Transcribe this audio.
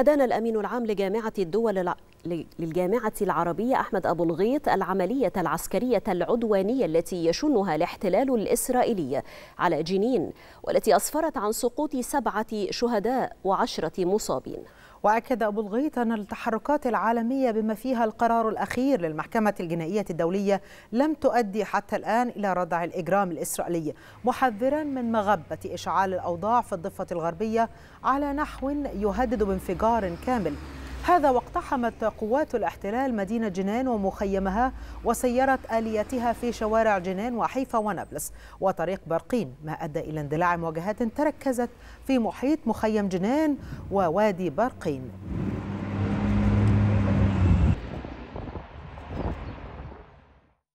أدان الأمين العام لجامعة الدول للجامعة العربية أحمد أبو الغيط العملية العسكرية العدوانية التي يشنها الاحتلال الإسرائيلي على جنين والتي أسفرت عن سقوط سبعة شهداء وعشرة مصابين وأكد أبو الغيط أن التحركات العالمية بما فيها القرار الأخير للمحكمة الجنائية الدولية لم تؤدي حتى الآن إلى ردع الإجرام الإسرائيلي محذرا من مغبة إشعال الأوضاع في الضفة الغربية على نحو يهدد بانفجار كامل هذا واقتحمت قوات الاحتلال مدينة جنان ومخيمها وسيرت آليتها في شوارع جنان وحيفا ونابلس وطريق برقين ما أدى إلى اندلاع مواجهات تركزت في محيط مخيم جنان ووادي برقين